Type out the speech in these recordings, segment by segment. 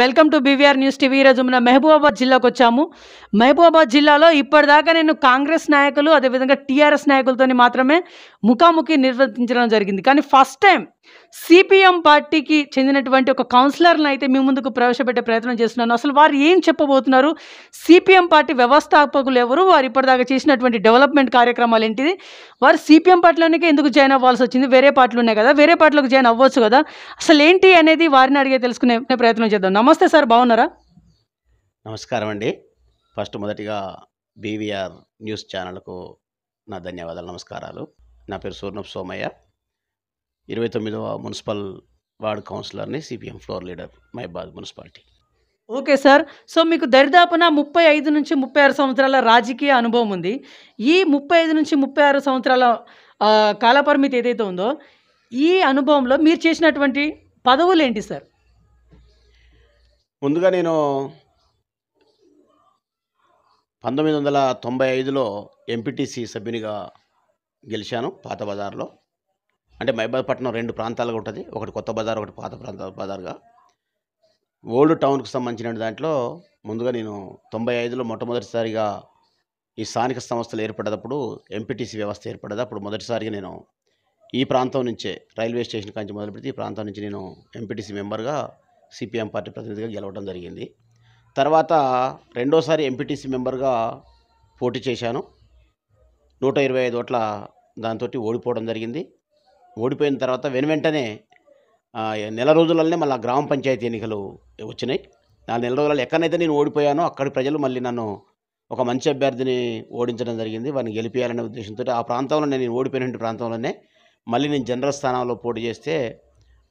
welcome to BVR news TV ఈరోజు మన మహబూబాబాద్ జిల్లాకు వచ్చాము మహబూబాబాద్ జిల్లాలో ఇప్పటిదాకా నేను కాంగ్రెస్ నాయకులు అదేవిధంగా టీఆర్ఎస్ నాయకులతో మాత్రమే ముఖాముఖి నిర్వర్తించడం జరిగింది కానీ ఫస్ట్ టైం సిపిఎం పార్టీకి చెందినటువంటి ఒక కౌన్సిలర్ని అయితే మీ ముందుకు ప్రవేశపెట్టే ప్రయత్నం చేస్తున్నాను అసలు వారు ఏం చెప్పబోతున్నారు సిపిఎం పార్టీ వ్యవస్థాపకులు ఎవరు వారు ఇప్పటిదాకా చేసినటువంటి డెవలప్మెంట్ కార్యక్రమాలు ఏంటిది వారు సిపిఎం పార్టీలోనే ఎందుకు జాయిన్ అవ్వాల్సి వచ్చింది వేరే పార్టీలు ఉన్నాయి కదా వేరే పార్టీలకు జాయిన్ అవ్వచ్చు కదా అసలు ఏంటి అనేది వారిని అడిగే తెలుసుకునే ప్రయత్నం చేద్దాం నమస్తే సార్ బాగున్నారా నమస్కారం అండి ఫస్ట్ మొదటిగా బీవీఆర్ న్యూస్ ఛానల్కు నా ధన్యవాదాలు నమస్కారాలు నా పేరు సూర్ణప్ సోమయ్య ఇరవై తొమ్మిదవ మున్సిపల్ వార్డ్ కౌన్సిలర్ని CPM floor leader Mahabad municipality okay sir so మీకు దరిదాపున ముప్పై ఐదు నుంచి ముప్పై ఆరు సంవత్సరాల రాజకీయ అనుభవం ఉంది ఈ ముప్పై ఐదు నుంచి ముప్పై ఆరు సంవత్సరాల కాలపరిమితి ఏదైతే ఉందో ఈ అనుభవంలో మీరు చేసినటువంటి పదవులు ఏంటి సార్ ముందుగా నేను పంతొమ్మిది వందల తొంభై ఐదులో ఎంపీటీసీ సభ్యునిగా గెలిచాను పాత బజార్లో అంటే మైబాద్పట్నం రెండు ప్రాంతాలుగా ఉంటుంది ఒకటి కొత్త బజార్ ఒకటి పాత ప్రాంత బజార్గా ఓల్డ్ టౌన్కు సంబంధించిన దాంట్లో ముందుగా నేను తొంభై ఐదులో మొట్టమొదటిసారిగా ఈ స్థానిక సంస్థలు ఏర్పడేటప్పుడు ఎంపీటీసీ వ్యవస్థ ఏర్పడేటప్పుడు మొదటిసారిగా నేను ఈ ప్రాంతం నుంచే రైల్వే స్టేషన్ కాంచి మొదలు పెడితే ఈ ప్రాంతం నుంచి నేను ఎంపీటీసీ మెంబర్గా సిపిఎం పార్టీ ప్రతినిధిగా గెలవడం జరిగింది తర్వాత రెండోసారి ఎంపీటీసీ మెంబర్గా పోటీ చేశాను నూట ఇరవై ఐదు ఓట్ల దాంతో ఓడిపోవడం జరిగింది ఓడిపోయిన తర్వాత వెను వెంటనే నెల రోజులనే మళ్ళీ గ్రామ పంచాయతీ ఎన్నికలు వచ్చినాయి ఆ నెల రోజులలో ఎక్కడైతే నేను ఓడిపోయానో అక్కడి ప్రజలు మళ్ళీ నన్ను ఒక మంచి అభ్యర్థిని ఓడించడం జరిగింది వారిని గెలిపించాలనే ఉద్దేశంతో ఆ ప్రాంతంలో నేను ఓడిపోయినటువంటి ప్రాంతంలోనే మళ్ళీ నేను జనరల్ స్థానంలో పోటీ చేస్తే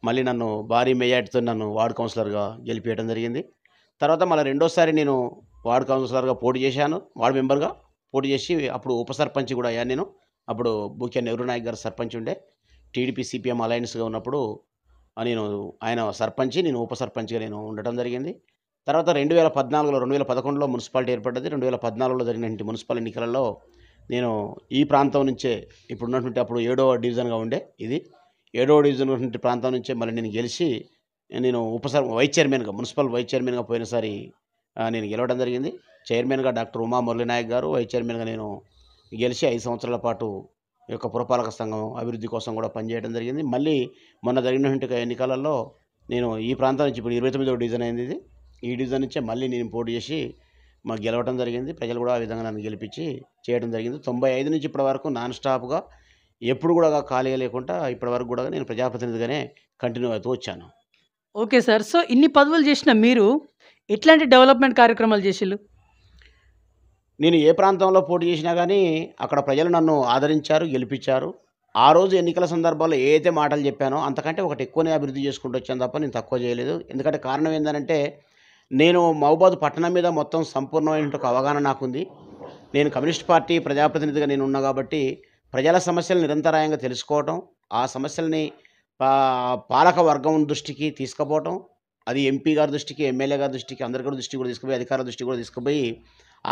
మళ్ళీ నన్ను భారీ మెజార్టీతో నన్ను వార్డ్ కౌన్సిలర్గా గెలిపించడం జరిగింది తర్వాత మళ్ళీ రెండోసారి నేను వార్డ్ కౌన్సిలర్గా పోటీ చేశాను వార్డ్ మెంబర్గా పోటీ చేసి అప్పుడు ఉప సర్పంచ్ కూడా అయ్యాను నేను అప్పుడు ముఖ్య నెహ్రూ నాయక్ గారు సర్పంచ్ ఉండే టీడీపీ సిపిఎం అలయన్స్గా ఉన్నప్పుడు నేను ఆయన సర్పంచి నేను ఉప సర్పంచ్గా నేను ఉండటం జరిగింది తర్వాత రెండు వేల పద్నాలుగులో రెండు వేల పదకొండులో మున్సిపాలిటీ ఏర్పడ్డది రెండు వేల పద్నాలుగులో జరిగినటువంటి మున్సిపల్ ఎన్నికలలో నేను ఈ ప్రాంతం నుంచే ఇప్పుడు ఉన్నటువంటి అప్పుడు ఏడవ డివిజన్గా ఉండే ఇది ఏడవ డివిజన్ ఉన్నటువంటి ప్రాంతం నుంచే మళ్ళీ నేను గెలిచి నేను ఉపసర్ వైస్ చైర్మన్గా మున్సిపల్ వైస్ చైర్మన్గా పోయినసారి నేను గెలవడం జరిగింది చైర్మన్గా డాక్టర్ ఉమా మురళీనాయక్ గారు వైస్ చైర్మన్గా నేను గెలిచి ఐదు సంవత్సరాల పాటు యొక్క పురపాలక సంఘం అభివృద్ధి కోసం కూడా పనిచేయడం జరిగింది మళ్ళీ మొన్న జరిగినటువంటి ఎన్నికలలో నేను ఈ ప్రాంతం నుంచి ఇప్పుడు ఇరవై తొమ్మిదో డివిజన్ అయింది ఇది ఈ డివిజన్ నుంచే మళ్ళీ నేను పోటీ చేసి మాకు గెలవడం జరిగింది ప్రజలు కూడా ఆ విధంగా నన్ను గెలిపించి చేయడం జరిగింది తొంభై ఐదు నుంచి ఇప్పటి వరకు నాన్ స్టాప్గా ఎప్పుడు కూడా ఖాళీగా లేకుండా ఇప్పటి వరకు కూడా నేను ప్రజాప్రతినిధిగానే కంటిన్యూ అవుతూ వచ్చాను ఓకే సార్ సో ఇన్ని పదవులు చేసిన మీరు ఎట్లాంటి డెవలప్మెంట్ కార్యక్రమాలు చేసిళ్ళు నేను ఏ ప్రాంతంలో పోటీ చేసినా కానీ అక్కడ ప్రజలు నన్ను ఆదరించారు గెలిపించారు ఆ రోజు ఎన్నికల సందర్భాల్లో ఏదైతే మాటలు చెప్పానో అంతకంటే ఒకటి ఎక్కువనే అభివృద్ధి చేసుకుంటూ వచ్చాను తప్ప నేను తక్కువ చేయలేదు ఎందుకంటే కారణం ఏంటంటే నేను మహబాద్ పట్టణం మీద మొత్తం సంపూర్ణమైన ఒక అవగాహన నాకుంది నేను కమ్యూనిస్ట్ పార్టీ ప్రజాప్రతినిధిగా నేను ఉన్నా కాబట్టి ప్రజల సమస్యలు నిరంతరాయంగా తెలుసుకోవటం ఆ సమస్యల్ని పాలక వర్గం దృష్టికి తీసుకుపోవటం అది ఎంపీ గారి దృష్టికి ఎమ్మెల్యే గారి దృష్టికి అందరి గారి దృష్టి కూడా తీసుకుపోయి అధికారుల దృష్టి కూడా తీసుకుపోయి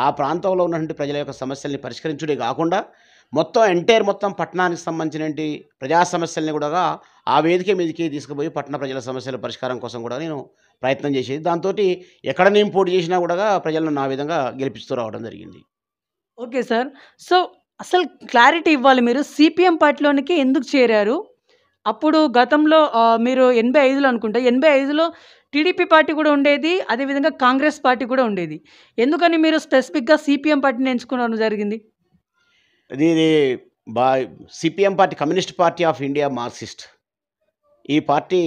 ఆ ప్రాంతంలో ఉన్నటువంటి ప్రజల యొక్క సమస్యల్ని పరిష్కరించుడే కాకుండా మొత్తం ఎంటైర్ మొత్తం పట్టణానికి సంబంధించినటువంటి ప్రజా సమస్యల్ని కూడా ఆ వేదిక మీదకి తీసుకుపోయి పట్టణ ప్రజల సమస్యల పరిష్కారం కోసం కూడా నేను ప్రయత్నం చేసేది దాంతో ఎక్కడ నేను పోటీ చేసినా కూడా ప్రజలను నా విధంగా గెలిపిస్తూ రావడం జరిగింది ఓకే సార్ సో అసలు క్లారిటీ ఇవ్వాలి మీరు సిపిఎం పార్టీలోనికి ఎందుకు చేరారు అప్పుడు గతంలో మీరు ఎనభై ఐదులో అనుకుంటే ఎనభై ఐదులో టీడీపీ పార్టీ కూడా ఉండేది అదేవిధంగా కాంగ్రెస్ పార్టీ కూడా ఉండేది ఎందుకని మీరు స్పెసిఫిక్గా సిపిఎం పార్టీని ఎంచుకోవడం జరిగింది ఇది బా CPM party communist party of India Marxist ఈ పార్టీ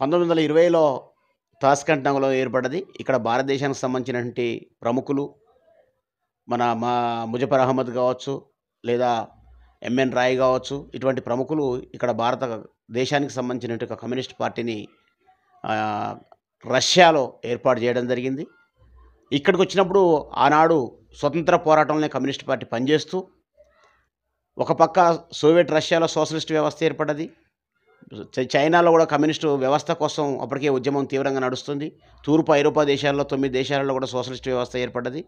పంతొమ్మిది వందల ఇరవైలో తాస్కంట్ నగలో ఏర్పడ్డది ఇక్కడ భారతదేశానికి సంబంధించినటువంటి ప్రముఖులు మన మా ముజఫర్ అహ్మద్ కావచ్చు లేదా ఎంఎన్ రాయ్ కావచ్చు ఇటువంటి ప్రముఖులు ఇక్కడ భారత దేశానికి సంబంధించినటువంటి కమ్యూనిస్ట్ పార్టీని రష్యాలో ఏర్పాటు చేయడం జరిగింది ఇక్కడికి వచ్చినప్పుడు ఆనాడు స్వతంత్ర పోరాటంలోనే కమ్యూనిస్ట్ పార్టీ పనిచేస్తూ ఒక పక్క సోవియట్ రష్యాలో సోషలిస్ట్ వ్యవస్థ ఏర్పడ్డది చైనాలో కూడా కమ్యూనిస్టు వ్యవస్థ కోసం అప్పటికే ఉద్యమం తీవ్రంగా నడుస్తుంది తూర్పు ఐరోపా దేశాల్లో తొమ్మిది దేశాలలో కూడా సోషలిస్ట్ వ్యవస్థ ఏర్పడ్డది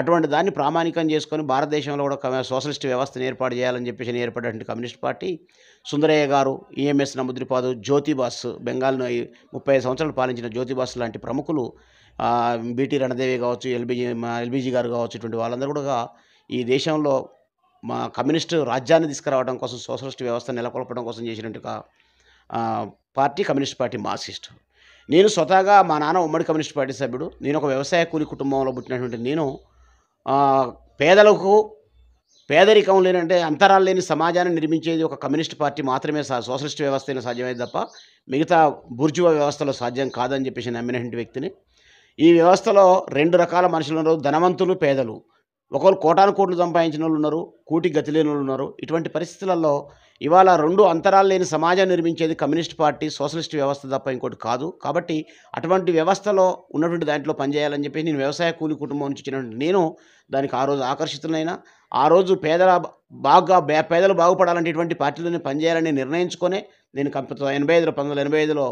అటువంటి దాన్ని ప్రామాణికం చేసుకొని భారతదేశంలో కూడా సోషలిస్ట్ వ్యవస్థను ఏర్పాటు చేయాలని చెప్పేసి ఏర్పడేటువంటి కమ్యూనిస్ట్ పార్టీ సుందరయ్య గారు ఈఎంఎస్ నముద్రిపాదు జ్యోతిబాస్ బెంగాల్ను ముప్పై సంవత్సరాలు పాలించిన జ్యోతిబాస్ లాంటి ప్రముఖులు బీటీ రణదేవి కావచ్చు ఎల్బీజీ ఎల్బీజీ గారు కావచ్చు ఇటువంటి వాళ్ళందరూ కూడా ఈ దేశంలో మా కమ్యూనిస్టు రాజ్యాన్ని తీసుకురావడం కోసం సోషలిస్ట్ వ్యవస్థ నెలకొల్పడం కోసం చేసినట్టు పార్టీ కమ్యూనిస్ట్ పార్టీ మార్క్సిస్ట్ నేను స్వతహాగా మా నాన్న ఉమ్మడి కమ్యూనిస్ట్ పార్టీ సభ్యుడు నేను ఒక వ్యవసాయ కూలి కుటుంబంలో పుట్టినటువంటి నేను పేదలకు పేదరికం లేనంటే అంతరాలు లేని సమాజాన్ని నిర్మించేది ఒక కమ్యూనిస్ట్ పార్టీ మాత్రమే సోషలిస్ట్ వ్యవస్థ అయినా సాధ్యమైంది తప్ప మిగతా బుర్జువ వ్యవస్థలో సాధ్యం కాదని చెప్పేసి నమ్మినటువంటి వ్యక్తిని ఈ వ్యవస్థలో రెండు రకాల మనుషులు ఉన్నారు ధనవంతులు పేదలు ఒకరు కోటాను కోట్లు సంపాదించిన వాళ్ళు ఉన్నారు కూటి గతి వాళ్ళు ఉన్నారు ఇటువంటి పరిస్థితులలో ఇవాళ రెండు అంతరాలు లేని సమాజం నిర్మించేది కమ్యూనిస్ట్ పార్టీ సోషలిస్ట్ వ్యవస్థ తప్ప ఇంకోటి కాదు కాబట్టి అటువంటి వ్యవస్థలో ఉన్నటువంటి దాంట్లో పనిచేయాలని చెప్పి నేను వ్యవసాయ కూలి కుటుంబం నుంచి వచ్చినటువంటి నేను దానికి ఆ రోజు ఆకర్షితులైన ఆ రోజు పేదల బాగా పేదలు బాగుపడాలంటే పార్టీలోనే పనిచేయాలని నిర్ణయించుకొని నేను కంపెనీ ఎనభై ఐదులో పంతొమ్మిది ఎనభై ఐదులో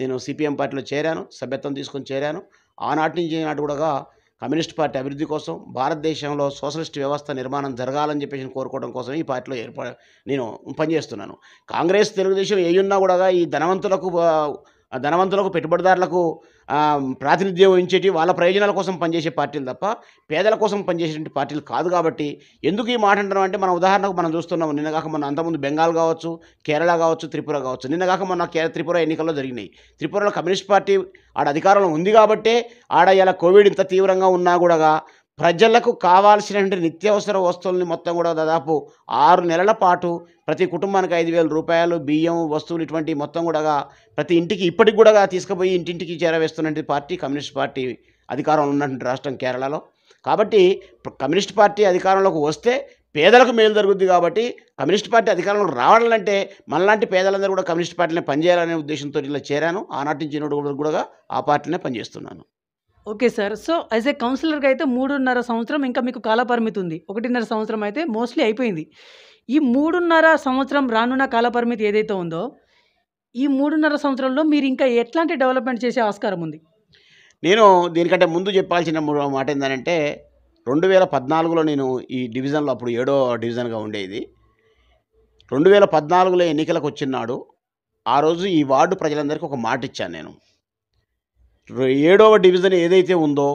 నేను సిపిఎం పార్టీలో చేరాను సభ్యత్వం తీసుకొని చేరాను ఆనాటి నుంచి నాటి కూడా కమ్యూనిస్ట్ పార్టీ అభివృద్ధి కోసం భారతదేశంలో సోషలిస్ట్ వ్యవస్థ నిర్మాణం జరగాలని చెప్పేసి కోరుకోవడం కోసం ఈ పార్టీలో ఏర్పా నేను పనిచేస్తున్నాను కాంగ్రెస్ తెలుగుదేశం ఏ ఉన్నా కూడా ఈ ధనవంతులకు ధనవంతులకు పెట్టుబడిదారులకు ప్రాతినిధ్యం వహించేటి వాళ్ళ ప్రయోజనాల కోసం పనిచేసే పార్టీలు తప్ప పేదల కోసం పనిచేసేటువంటి పార్టీలు కాదు కాబట్టి ఎందుకు ఈ మాట అంటున్నాం అంటే మన ఉదాహరణకు మనం చూస్తున్నాం నిన్నగాక మన అంతకుముందు బెంగాల్ కావచ్చు కేరళ కావచ్చు త్రిపుర కావచ్చు నిన్నగాక మన త్రిపుర ఎన్నికల్లో జరిగినాయి త్రిపురలో కమ్యూనిస్ట్ పార్టీ ఆడ అధికారంలో ఉంది కాబట్టే ఆడ ఇలా కోవిడ్ ఇంత తీవ్రంగా ఉన్నా కూడా ప్రజలకు కావాల్సిన నిత్యావసర వస్తువులని మొత్తం కూడా దాదాపు ఆరు నెలల పాటు ప్రతి కుటుంబానికి ఐదు వేల రూపాయలు బియ్యం వస్తువులు ఇటువంటి మొత్తం కూడా ప్రతి ఇంటికి ఇప్పటికి కూడా తీసుకుపోయి ఇంటింటికి చేరవేస్తున్నటువంటి పార్టీ కమ్యూనిస్ట్ పార్టీ అధికారంలో ఉన్నటువంటి రాష్ట్రం కేరళలో కాబట్టి కమ్యూనిస్ట్ పార్టీ అధికారంలోకి వస్తే పేదలకు మేలు జరుగుద్ది కాబట్టి కమ్యూనిస్ట్ పార్టీ అధికారంలోకి రావాలంటే మనలాంటి పేదలందరూ కూడా కమ్యూనిస్ట్ పార్టీనే పనిచేయాలనే ఉద్దేశంతో ఇలా చేరాను ఆనాటి కూడా ఆ పార్టీనే పనిచేస్తున్నాను okay sir so as a కౌన్సిలర్గా అయితే మూడున్నర సంవత్సరం ఇంకా మీకు కాలపరిమితి ఉంది ఒకటిన్నర సంవత్సరం అయితే మోస్ట్లీ అయిపోయింది ఈ మూడున్నర సంవత్సరం రానున్న కాలపరిమితి ఏదైతే ఉందో ఈ మూడున్నర సంవత్సరంలో మీరు ఇంకా ఎట్లాంటి డెవలప్మెంట్ చేసే ఆస్కారం ఉంది నేను దీనికంటే ముందు చెప్పాల్సిన మాట ఏంటంటే రెండు వేల పద్నాలుగులో నేను ఈ డివిజన్లో అప్పుడు ఏడో డివిజన్గా ఉండేది రెండు వేల పద్నాలుగులో ఎన్నికలకు వచ్చినాడు ఆ రోజు ఈ వార్డు ప్రజలందరికీ ఒక మాట ఇచ్చాను నేను ఏడవ డివిజన్ ఏదైతే ఉందో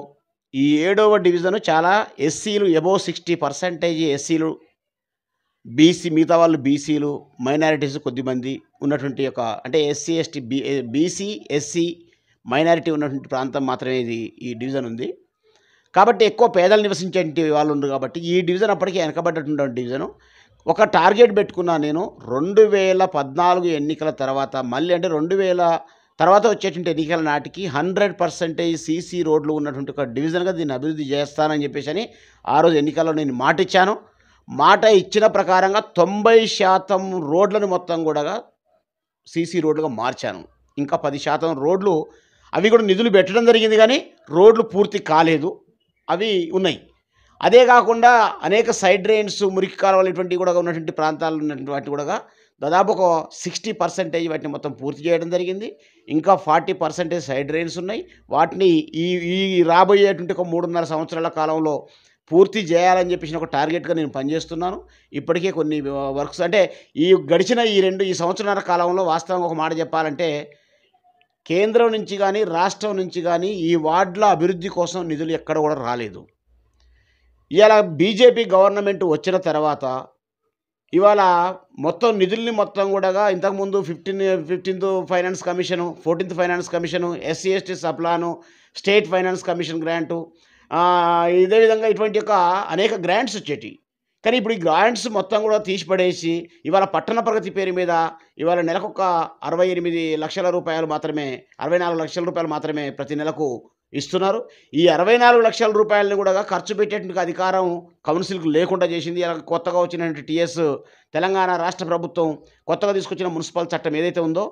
ఈ ఏడవ డివిజన్ చాలా ఎస్సీలు ఎబో సిక్స్టీ పర్సెంటేజ్ ఎస్సీలు బీసీ మిగతా వాళ్ళు బీసీలు మైనారిటీస్ కొద్దిమంది ఉన్నటువంటి యొక్క అంటే SC ST B BC SC minority ఉన్నటువంటి ప్రాంతం మాత్రమే ఇది ఈ డివిజన్ ఉంది కాబట్టి ఎక్కువ పేదలు నివసించే వాళ్ళు ఉండరు కాబట్టి ఈ డివిజన్ అప్పటికీ వెనకబడ్డటువంటి డివిజను ఒక టార్గెట్ పెట్టుకున్నా నేను రెండు వేల పద్నాలుగు ఎన్నికల తర్వాత మళ్ళీ అంటే రెండు వేల తర్వాత వచ్చేటువంటి ఎన్నికల నాటికి హండ్రెడ్ పర్సెంటేజ్ సీసీ రోడ్లు ఉన్నటువంటి ఒక డివిజన్గా దీన్ని అభివృద్ధి చేస్తానని చెప్పేసి అని ఆ రోజు ఎన్నికల్లో నేను మాట ఇచ్చాను మాట ఇచ్చిన ప్రకారంగా తొంభై శాతం రోడ్లను మొత్తం కూడా సీసీ రోడ్లుగా మార్చాను ఇంకా పది శాతం రోడ్లు అవి కూడా నిధులు పెట్టడం జరిగింది కానీ రోడ్లు పూర్తి కాలేదు అవి ఉన్నాయి అదే కాకుండా అనేక సైడ్ డ్రైన్స్ మురికి కాలువలు ఇటువంటివి కూడా ఉన్నటువంటి ప్రాంతాలు ఉన్నటువంటి కూడా దాదాపు ఒక సిక్స్టీ పర్సెంటేజ్ వాటిని మొత్తం పూర్తి చేయడం జరిగింది ఇంకా ఫార్టీ పర్సెంటేజ్ సైడ్ రైన్స్ ఉన్నాయి వాటిని ఈ ఈ రాబోయేటువంటి ఒక మూడున్నర సంవత్సరాల కాలంలో పూర్తి చేయాలని చెప్పేసి ఒక టార్గెట్గా నేను పనిచేస్తున్నాను ఇప్పటికే కొన్ని వర్క్స్ అంటే ఈ గడిచిన ఈ రెండు ఈ సంవత్సరాల కాలంలో వాస్తవంగా ఒక మాట చెప్పాలంటే కేంద్రం నుంచి కానీ రాష్ట్రం నుంచి కానీ ఈ వార్డుల అభివృద్ధి కోసం నిధులు ఎక్కడ కూడా రాలేదు ఇలా బీజేపీ గవర్నమెంట్ వచ్చిన తర్వాత ఇవాళ మొత్తం నిధుల్ని మొత్తం కూడా ఇంతకుముందు fifteen fifteenth finance commission fourteenth finance commission SC ST subplan state finance commission grant ఇదే విధంగా ఇటువంటి యొక్క అనేక గ్రాంట్స్ వచ్చేటి కానీ ఇప్పుడు ఈ గ్రాంట్స్ మొత్తం కూడా తీసిపడేసి ఇవాళ పట్టణ ప్రగతి పేరు మీద ఇవాళ నెలకొక అరవై ఎనిమిది లక్షల రూపాయలు మాత్రమే అరవై నాలుగు లక్షల రూపాయలు మాత్రమే ప్రతి నెలకు ఇస్తున్నారు ఈ అరవై నాలుగు లక్షల రూపాయలను కూడా ఖర్చు పెట్టేటువంటి అధికారం కౌన్సిల్కు లేకుండా చేసింది ఇలా కొత్తగా వచ్చిన టీఎస్ తెలంగాణ రాష్ట్ర ప్రభుత్వం కొత్తగా తీసుకొచ్చిన మున్సిపల్ చట్టం ఏదైతే ఉందో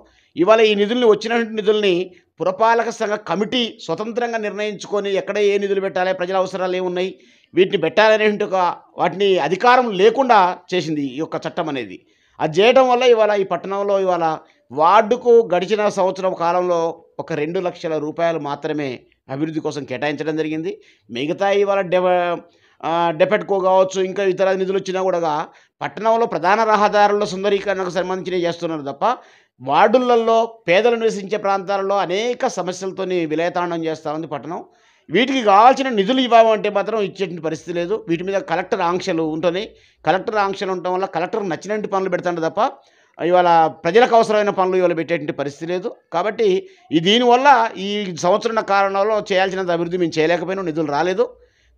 ఇవాళ ఈ నిధుల్ని వచ్చినటువంటి నిధుల్ని పురపాలక సంఘ కమిటీ స్వతంత్రంగా నిర్ణయించుకొని ఎక్కడ ఏ నిధులు పెట్టాలి ప్రజల అవసరాలు ఏమున్నాయి వీటిని పెట్టాలనేటువంటి ఒక వాటిని అధికారం లేకుండా చేసింది ఈ యొక్క చట్టం అనేది అది చేయడం వల్ల ఇవాళ ఈ పట్టణంలో ఇవాళ వార్డుకు గడిచిన సంవత్సరం కాలంలో ఒక రెండు లక్షల రూపాయలు మాత్రమే అభివృద్ధి కోసం కేటాయించడం జరిగింది మిగతా ఇవాళ డెవ డెపెట్కో కావచ్చు ఇంకా ఇతర నిధులు వచ్చినా కూడా పట్టణంలో ప్రధాన రహదారుల సుందరీకరణకు సంబంధించినవి చేస్తున్నారు తప్ప వార్డులలో పేదలు నివసించే ప్రాంతాలలో అనేక సమస్యలతో విలయతాండం చేస్తూ ఉంది పట్టణం వీటికి కావాల్సిన నిధులు ఇవ్వమంటే మాత్రం ఇచ్చేటువంటి పరిస్థితి లేదు వీటి మీద కలెక్టర్ ఆంక్షలు ఉంటున్నాయి కలెక్టర్ ఆంక్షలు ఉండటం వల్ల కలెక్టర్ నచ్చినట్టు పనులు పెడతాడు తప్ప ఇవాళ ప్రజలకు అవసరమైన పనులు ఇవాళ పెట్టేటువంటి పరిస్థితి లేదు కాబట్టి ఈ దీనివల్ల ఈ సంవత్సరం కారణంలో చేయాల్సినంత అభివృద్ధి మేము చేయలేకపోయినా నిధులు రాలేదు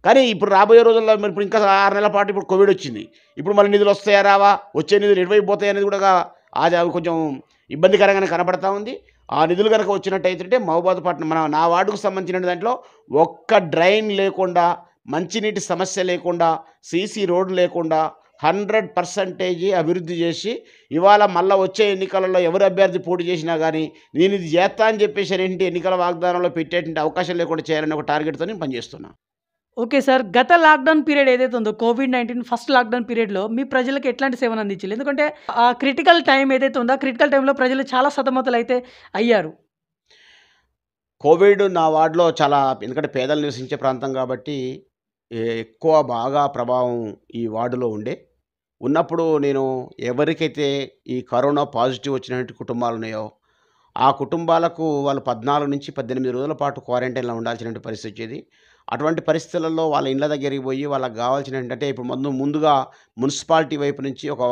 కానీ ఇప్పుడు రాబోయే రోజుల్లో మరి ఇప్పుడు ఇంకా ఆరు నెలల పాటు ఇప్పుడు కోవిడ్ వచ్చింది ఇప్పుడు మళ్ళీ నిధులు వస్తాయా రావా వచ్చే నిధులు ఎటువైపోతాయి అనేది కూడా అది కొంచెం ఇబ్బందికరంగానే కనపడతా ఉంది ఆ నిధులు కనుక వచ్చినట్టయితే మహబాద్పట్నం మన నా వార్డుకు సంబంధించిన దాంట్లో ఒక్క డ్రైన్ లేకుండా మంచినీటి సమస్య లేకుండా సీసీ రోడ్డు లేకుండా హండ్రెడ్ పర్సంటేజీ అభివృద్ధి చేసి ఇవాళ మళ్ళీ వచ్చే ఎన్నికలలో ఎవరు అభ్యర్థి పోటీ చేసినా కానీ నేను ఇది చేస్తా అని చెప్పేసి ఏంటి ఎన్నికల వాగ్దానంలో పెట్టేటువంటి అవకాశం లేకుండా చేయాలని ఒక టార్గెట్తో నేను పనిచేస్తున్నాను ఓకే సార్ గత లాక్డౌన్ పీరియడ్ ఏదైతే ఉందో కోవిడ్ నైన్టీన్ ఫస్ట్ లాక్డౌన్ పీరియడ్లో మీ ప్రజలకు ఎట్లాంటి సేవలు అందించాలి ఎందుకంటే ఆ క్రిటికల్ టైం ఏదైతే ఉందో ఆ క్రిటికల్ టైంలో ప్రజలు చాలా సతమతలు అయితే అయ్యారు కోవిడ్ నా వార్డులో చాలా ఎందుకంటే పేదలు నివసించే ప్రాంతం కాబట్టి ఎక్కువ బాగా ప్రభావం ఈ వార్డులో ఉండే ఉన్నప్పుడు నేను ఎవరికైతే ఈ కరోనా పాజిటివ్ వచ్చినటువంటి కుటుంబాలు ఉన్నాయో ఆ కుటుంబాలకు వాళ్ళు పద్నాలుగు నుంచి పద్దెనిమిది రోజుల పాటు క్వారంటైన్లో ఉండాల్సినటువంటి పరిస్థితి వచ్చేది అటువంటి పరిస్థితులలో వాళ్ళ ఇళ్ళ దగ్గరికి పోయి వాళ్ళకి కావాల్సిన ఏంటంటే ఇప్పుడు ముందు ముందుగా మున్సిపాలిటీ వైపు నుంచి ఒక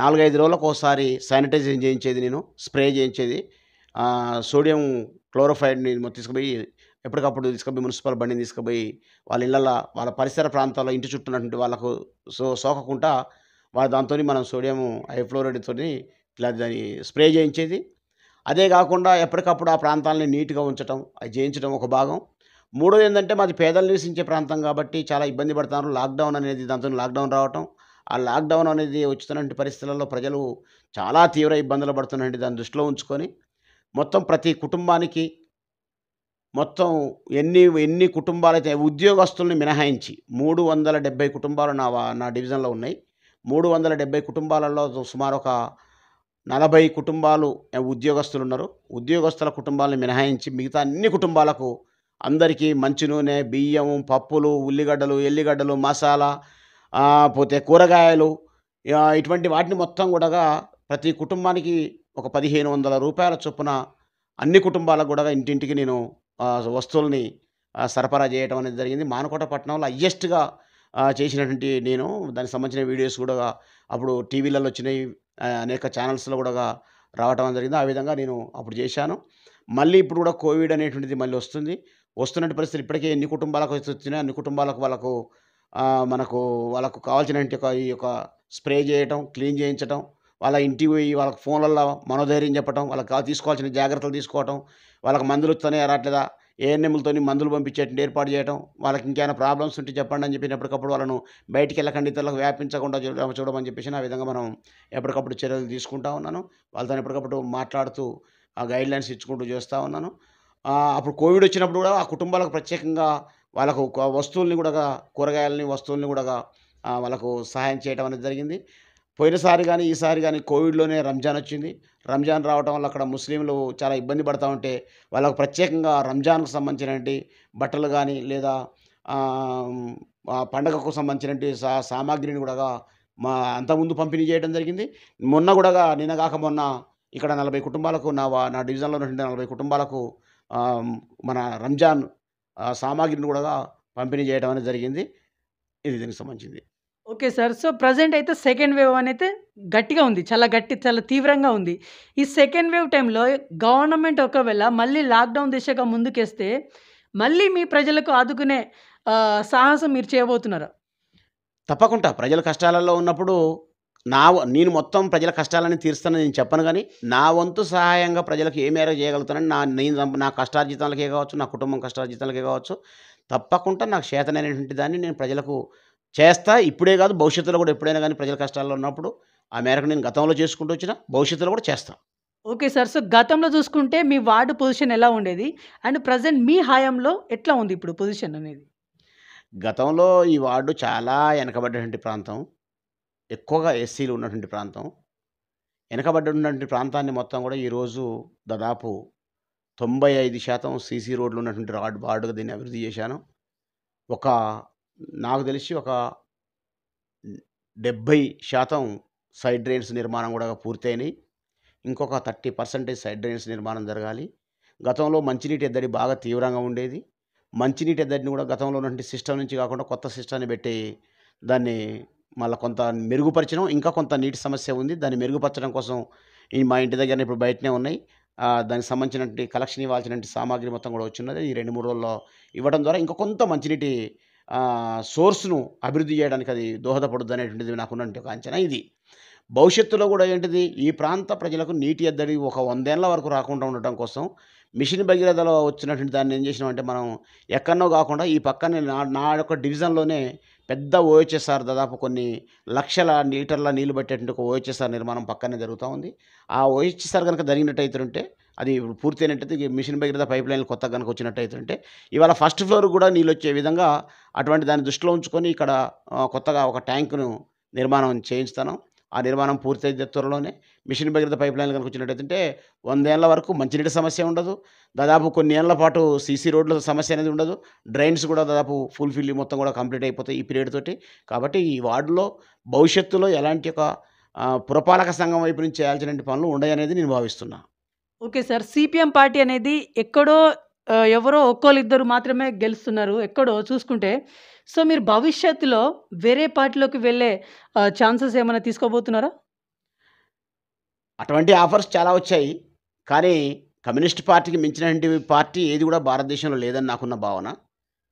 నాలుగైదు రోజులకు ఒకసారి శానిటైజేషన్ చేయించేది నేను స్ప్రే చేయించేది సోడియం క్లోరోఫైడ్ని తీసుకుపోయి ఎప్పటికప్పుడు తీసుకుపోయి మున్సిపల్ బండిని తీసుకుపోయి వాళ్ళ ఇళ్ళల్లో వాళ్ళ పరిసర ప్రాంతాల్లో ఇంటి చుట్టూ ఉన్నటువంటి వాళ్ళకు సో సోకకుండా వాళ్ళ దాంతో మనం సోడియం హైఫ్లోరైడ్తో ఇట్లా దాన్ని స్ప్రే చేయించేది అదే కాకుండా ఎప్పటికప్పుడు ఆ ప్రాంతాలని నీట్గా ఉంచడం అది చేయించడం ఒక భాగం మూడోది ఏంటంటే మాది పేదలు నివసించే ప్రాంతం కాబట్టి చాలా ఇబ్బంది పడుతున్నారు లాక్డౌన్ అనేది దాంతో లాక్డౌన్ రావటం ఆ లాక్డౌన్ అనేది వచ్చినటువంటి పరిస్థితులలో ప్రజలు చాలా తీవ్ర ఇబ్బందులు పడుతున్నటువంటి దాన్ని దృష్టిలో ఉంచుకొని మొత్తం ప్రతి కుటుంబానికి మొత్తం ఎన్ని ఎన్ని కుటుంబాలైతే ఉద్యోగస్తుల్ని మినహాయించి మూడు వందల డెబ్బై కుటుంబాలు నా నా డివిజన్లో ఉన్నాయి మూడు వందల డెబ్బై కుటుంబాలలో సుమారు ఒక నలభై కుటుంబాలు ఉద్యోగస్తులు ఉన్నారు ఉద్యోగస్తుల కుటుంబాలను మినహాయించి మిగతా అన్ని కుటుంబాలకు అందరికీ మంచి నూనె బియ్యం పప్పులు ఉల్లిగడ్డలు ఎల్లిగడ్డలు మసాలా పోతే కూరగాయలు ఇటువంటి వాటిని మొత్తం కూడా ప్రతి కుటుంబానికి ఒక పదిహేను వందల రూపాయల చొప్పున అన్ని కుటుంబాలకు కూడా ఇంటింటికి నేను వస్తువుల్ని సరఫరా చేయటం అనేది జరిగింది మానకోట పట్టణంలో హయ్యెస్ట్గా చేసినటువంటి నేను దానికి సంబంధించిన వీడియోస్ కూడా అప్పుడు టీవీలలో వచ్చినాయి అనేక ఛానల్స్లో కూడా రావటం జరిగింది ఆ విధంగా నేను అప్పుడు చేశాను మళ్ళీ ఇప్పుడు కూడా కోవిడ్ అనేటువంటిది మళ్ళీ వస్తుంది వస్తున్న పరిస్థితి ఇప్పటికే ఎన్ని కుటుంబాలకు వచ్చినా అన్ని కుటుంబాలకు వాళ్ళకు మనకు వాళ్ళకు కావాల్సినటువంటి ఈ యొక్క స్ప్రే చేయటం క్లీన్ చేయించటం వాళ్ళ ఇంటికి పోయి వాళ్ళకి ఫోన్లలో మనోధైర్యం చెప్పడం వాళ్ళకి తీసుకోవాల్సిన జాగ్రత్తలు తీసుకోవటం వాళ్ళకి మందులు వస్తూనే రావట్లేదా ఏఎన్ఎంలతో మందులు పంపించేటువంటి ఏర్పాటు చేయడం వాళ్ళకి ఇంకేమైనా ప్రాబ్లమ్స్ ఉంటే చెప్పండి అని చెప్పి ఎప్పటికప్పుడు వాళ్ళను బయటికి వెళ్ళకండి ఇతరులకు వ్యాపించకుండా చూడమని చెప్పేసి ఆ విధంగా మనం ఎప్పటికప్పుడు చర్యలు తీసుకుంటా ఉన్నాను వాళ్ళతో ఎప్పటికప్పుడు మాట్లాడుతూ ఆ గైడ్లైన్స్ ఇచ్చుకుంటూ చేస్తూ ఉన్నాను అప్పుడు కోవిడ్ వచ్చినప్పుడు కూడా ఆ కుటుంబాలకు ప్రత్యేకంగా వాళ్ళకు వస్తువుల్ని కూడా కూరగాయలని వస్తువుల్ని కూడా వాళ్ళకు సహాయం చేయడం అనేది జరిగింది పోయినసారి కానీ ఈసారి కానీ కోవిడ్లోనే రంజాన్ వచ్చింది రంజాన్ రావడం వల్ల అక్కడ ముస్లింలు చాలా ఇబ్బంది పడుతూ ఉంటే వాళ్ళకు ప్రత్యేకంగా రంజాన్కు సంబంధించినటువంటి బట్టలు కానీ లేదా పండగకు సంబంధించినటువంటి సా సామాగ్రిని కూడా మా అంతకుముందు పంపిణీ చేయడం జరిగింది మొన్న కూడా నిన్న కాక మొన్న ఇక్కడ నలభై కుటుంబాలకు నా నా డివిజన్లో ఉన్న నలభై కుటుంబాలకు మన రంజాన్ సామాగ్రిని కూడా పంపిణీ చేయడం అనేది జరిగింది ఇది దీనికి సంబంధించింది ఓకే సార్ సో ప్రజెంట్ అయితే సెకండ్ వేవ్ అనేది గట్టిగా ఉంది చాలా గట్టి చాలా తీవ్రంగా ఉంది ఈ సెకండ్ వేవ్ టైంలో గవర్నమెంట్ ఒకవేళ మళ్ళీ లాక్డౌన్ దిశగా ముందుకేస్తే మళ్ళీ మీ ప్రజలకు ఆదుకునే సాహసం మీరు చేయబోతున్నారా తప్పకుండా ప్రజల కష్టాలలో ఉన్నప్పుడు నా నేను మొత్తం ప్రజల కష్టాలని తీరుస్తానని నేను చెప్పను కానీ నా వంతు సహాయంగా ప్రజలకు ఏ మేర చేయగలుగుతానని నా నేను నా కష్టార్జితాలకే కావచ్చు నా కుటుంబం కష్టార్జితాలకే కావచ్చు తప్పకుండా నాకు చేతనైనటువంటి దాన్ని నేను ప్రజలకు చేస్తా ఇప్పుడే కాదు భవిష్యత్తులో కూడా ఎప్పుడైనా కానీ ప్రజల కష్టాల్లో ఉన్నప్పుడు ఆ మేరకు నేను గతంలో చేసుకుంటూ వచ్చిన భవిష్యత్తులో కూడా చేస్తాను ఓకే సార్ సో గతంలో చూసుకుంటే మీ వార్డు పొజిషన్ ఎలా ఉండేది అండ్ ప్రజెంట్ మీ హయాంలో ఎట్లా ఉంది ఇప్పుడు పొజిషన్ అనేది గతంలో ఈ వార్డు చాలా వెనకబడ్డటువంటి ప్రాంతం ఎక్కువగా ఎస్సీలు ఉన్నటువంటి ప్రాంతం వెనకబడ్డటువంటి ప్రాంతాన్ని మొత్తం కూడా ఈరోజు దాదాపు తొంభై ఐదు శాతం సీసీ రోడ్లు ఉన్నటువంటి రాడ్ వార్డుగా దీన్ని అభివృద్ధి చేశాను ఒక నాకు తెలిసి ఒక డెబ్భై శాతం సైడ్ డ్రైన్స్ నిర్మాణం కూడా పూర్తయినాయి ఇంకొక థర్టీ పర్సెంటేజ్ సైడ్ డ్రైన్స్ నిర్మాణం జరగాలి గతంలో మంచినీటి ఎద్దడి బాగా తీవ్రంగా ఉండేది మంచినీటి ఎద్దడిని కూడా గతంలో ఉన్నటువంటి సిస్టమ్ నుంచి కాకుండా కొత్త సిస్టమ్ని పెట్టి దాన్ని మళ్ళీ కొంత మెరుగుపరచడం ఇంకా కొంత నీటి సమస్య ఉంది దాన్ని మెరుగుపరచడం కోసం ఈ మా ఇంటి దగ్గర ఇప్పుడు బయటనే ఉన్నాయి దానికి సంబంధించినటువంటి కలెక్షన్ ఇవ్వాల్సినటువంటి సామాగ్రి మొత్తం కూడా వచ్చినది ఈ రెండు మూడు రోజుల్లో ఇవ్వడం ద్వారా ఇంకా కొంత మంచినీటి సోర్స్ను అభివృద్ధి చేయడానికి అది దోహదపడుద్ది అనేటువంటిది నాకున్నటువంటి ఒక అంచనా ఇది భవిష్యత్తులో కూడా ఏంటిది ఈ ప్రాంత ప్రజలకు నీటి ఎద్దడి ఒక వందేళ్ల వరకు రాకుండా ఉండటం కోసం మిషన్ భగీరథలో వచ్చినటువంటి దాన్ని ఏం చేసినామంటే మనం ఎక్కడనో కాకుండా ఈ పక్కనే నా నా యొక్క డివిజన్లోనే పెద్ద ఓహెచ్ఎస్ఆర్ దాదాపు కొన్ని లక్షల లీటర్ల నీళ్లు పట్టేటువంటి ఒక ఓహెచ్ఎస్ఆర్ నిర్మాణం పక్కనే జరుగుతూ ఉంది ఆ ఓహెచ్ఎస్ఆర్ కనుక ఉంటే అది పూర్తయినట్టయితే మిషన్ భగీరథ పైప్ లైన్లు కొత్తగా కనుక వచ్చినట్టయితుంటే ఇవాళ ఫస్ట్ ఫ్లోర్ కూడా నీళ్ళు వచ్చే విధంగా అటువంటి దాన్ని దృష్టిలో ఉంచుకొని ఇక్కడ కొత్తగా ఒక ట్యాంకును నిర్మాణం చేయించుతాను ఆ నిర్మాణం పూర్తయితే త్వరలోనే మిషన్ భగీరథ పైప్ లైన్లు కనుక వచ్చినట్టయితే వందేళ్ల వరకు మంచినీటి సమస్య ఉండదు దాదాపు కొన్ని ఏళ్ల పాటు సీసీ రోడ్ల సమస్య అనేది ఉండదు డ్రైన్స్ కూడా దాదాపు ఫుల్ఫిల్ మొత్తం కూడా కంప్లీట్ అయిపోతాయి ఈ పీరియడ్ తోటి కాబట్టి ఈ వార్డులో భవిష్యత్తులో ఎలాంటి ఒక పురపాలక సంఘం వైపు నుంచి చేయాల్సిన పనులు ఉండయనేది నేను భావిస్తున్నాను ఓకే సార్ సిపిఎం పార్టీ అనేది ఎక్కడో ఎవరో ఒక్కోళ్ళిద్దరు మాత్రమే గెలుస్తున్నారు ఎక్కడో చూసుకుంటే సో మీరు భవిష్యత్తులో వేరే పార్టీలోకి వెళ్ళే ఛాన్సెస్ ఏమైనా తీసుకోబోతున్నారా అటువంటి ఆఫర్స్ చాలా వచ్చాయి కానీ కమ్యూనిస్ట్ పార్టీకి మించినటువంటి పార్టీ ఏది కూడా భారతదేశంలో లేదని నాకున్న భావన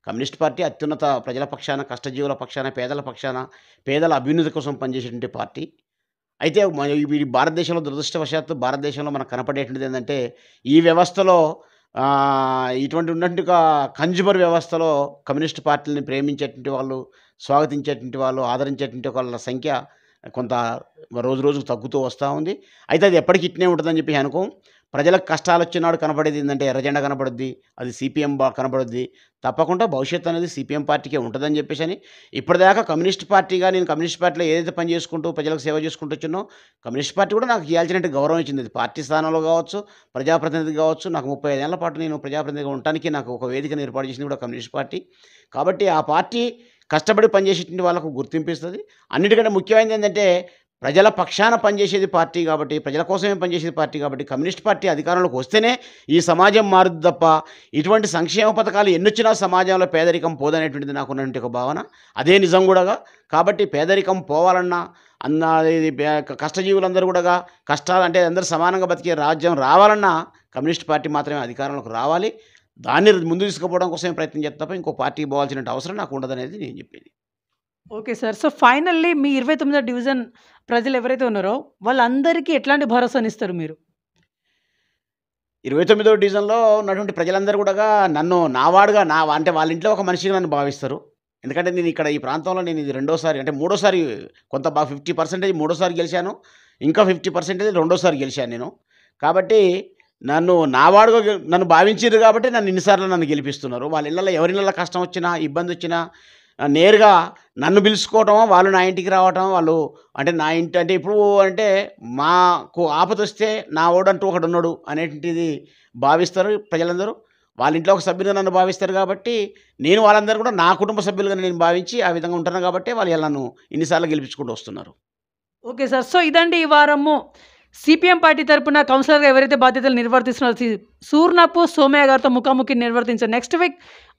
కమ్యూనిస్ట్ పార్టీ అత్యున్నత ప్రజల పక్షాన కష్టజీవుల పక్షాన పేదల పక్షాన పేదల అభ్యున్నతి కోసం పనిచేసేటువంటి పార్టీ అయితే వీడి భారతదేశంలో దురదృష్టవశాత్తు భారతదేశంలో మనకు కనపడేటువంటిది ఏంటంటే ఈ వ్యవస్థలో ఇటువంటి ఉన్నట్టుగా కన్జ్యూమర్ వ్యవస్థలో కమ్యూనిస్ట్ పార్టీలని ప్రేమించేటువంటి వాళ్ళు స్వాగతించేటువంటి వాళ్ళు ఆదరించేటువంటి వాళ్ళ సంఖ్య కొంత రోజు రోజుకు తగ్గుతూ వస్తూ ఉంది అయితే అది ఎప్పటికి ఇట్నే ఉంటుందని చెప్పి అనుకోం ప్రజలకు కష్టాలు వచ్చినాడు కనబడేది ఏంటంటే ఎర్రజెండ కనబడుద్ది అది సిపిఎం బా కనబడుద్ది తప్పకుండా భవిష్యత్తు అనేది సిపిఎం పార్టీకే ఉంటుందని చెప్పేసి అని ఇప్పటిదాకా కమ్యూనిస్ట్ పార్టీగా నేను కమ్యూనిస్ట్ పార్టీలో ఏదైతే పని చేసుకుంటూ ప్రజలకు సేవ చేసుకుంటూ వచ్చినో కమ్యూనిస్ట్ పార్టీ కూడా నాకు ఇవ్వాల్సినట్టు గౌరవం ఇచ్చింది అది పార్టీ స్థానంలో కావచ్చు ప్రజాప్రతినిధి కావచ్చు నాకు ముప్పై ఐదేళ్ల పాటు నేను ప్రజాప్రతినిధిగా ఉండటానికి నాకు ఒక వేదికను ఏర్పాటు చేసింది కూడా కమ్యూనిస్ట్ పార్టీ కాబట్టి ఆ పార్టీ కష్టపడి పనిచేసేటువంటి వాళ్ళకు గుర్తింపు ఇస్తుంది అన్నిటికంటే ముఖ్యమైనది ఏంటంటే ప్రజల పక్షాన పనిచేసేది పార్టీ కాబట్టి ప్రజల కోసమే పనిచేసేది పార్టీ కాబట్టి కమ్యూనిస్ట్ పార్టీ అధికారంలోకి వస్తేనే ఈ సమాజం మారుద్ది తప్ప ఇటువంటి సంక్షేమ పథకాలు ఎన్నొచ్చినా సమాజంలో పేదరికం పోదనేటువంటిది నాకున్నటువంటి ఒక భావన అదే నిజం కూడా కాబట్టి పేదరికం పోవాలన్నా అన్న ఇది కష్టజీవులందరూ కూడా కష్టాలు అంటే అందరూ సమానంగా బతికే రాజ్యం రావాలన్నా కమ్యూనిస్ట్ పార్టీ మాత్రమే అధికారంలోకి రావాలి దాన్ని ముందు తీసుకుపోవడం కోసమే ప్రయత్నం చేస్తే తప్ప ఇంకో పార్టీకి పోవాల్సిన అవసరం నాకు ఉండదనేది నేను చెప్పేది ఓకే సార్ సో ఫైనల్లీ మీ ఇరవై తొమ్మిదో డివిజన్ ప్రజలు ఎవరైతే ఉన్నారో వాళ్ళందరికీ ఎట్లాంటి భరోసానిస్తారు మీరు ఇరవై తొమ్మిదో డివిజన్లో ఉన్నటువంటి ప్రజలందరూ కూడా నన్ను నావాడుగా నా అంటే వాళ్ళ ఇంట్లో ఒక మనిషిగా నన్ను భావిస్తారు ఎందుకంటే నేను ఇక్కడ ఈ ప్రాంతంలో నేను ఇది రెండోసారి అంటే మూడోసారి కొంత బాగా ఫిఫ్టీ పర్సెంటేజ్ మూడోసారి గెలిచాను ఇంకా ఫిఫ్టీ పర్సెంటేజ్ రెండోసారి గెలిచాను నేను కాబట్టి నన్ను నావాడుగా నన్ను భావించారు కాబట్టి నన్ను ఇన్నిసార్లు నన్ను గెలిపిస్తున్నారు వాళ్ళ ఇళ్ళలో ఎవరిళ్ళ కష్టం వచ్చినా ఇబ్బంది వచ్చినా నేరుగా నన్ను పిలుచుకోవటం వాళ్ళు నా ఇంటికి రావటం వాళ్ళు అంటే నా ఇంటి అంటే ఇప్పుడు అంటే మాకు ఆపదొస్తే నా ఓడంటూ ఒకడు ఉన్నాడు అనేటువంటిది భావిస్తారు ప్రజలందరూ వాళ్ళ ఇంట్లో ఒక సభ్యులుగా నన్ను భావిస్తారు కాబట్టి నేను వాళ్ళందరూ కూడా నా కుటుంబ సభ్యులుగా నేను భావించి ఆ విధంగా ఉంటాను కాబట్టి వాళ్ళు నన్ను ఇన్నిసార్లు గెలిపించుకుంటూ వస్తున్నారు ఓకే సార్ సో ఇదండి ఈ వారము సిపిఎం పార్టీ తరపున కౌన్సిలర్గా ఎవరైతే బాధ్యతలు నిర్వర్తిస్తున్నారో సూర్నపు సోమయ్య గారితో ముఖాముఖి నిర్వర్తించారు నెక్స్ట్ వీక్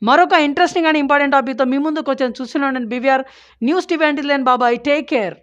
మరొక ఇంట్రెస్టింగ్ అండ్ ఇంపార్టెంట్ టాపిక్తో మీ ముందుకు వచ్చాను చూస్తున్నాను బీవీఆర్ న్యూస్ టీవీ అంటే బాబాయ్ టేక్ కేర్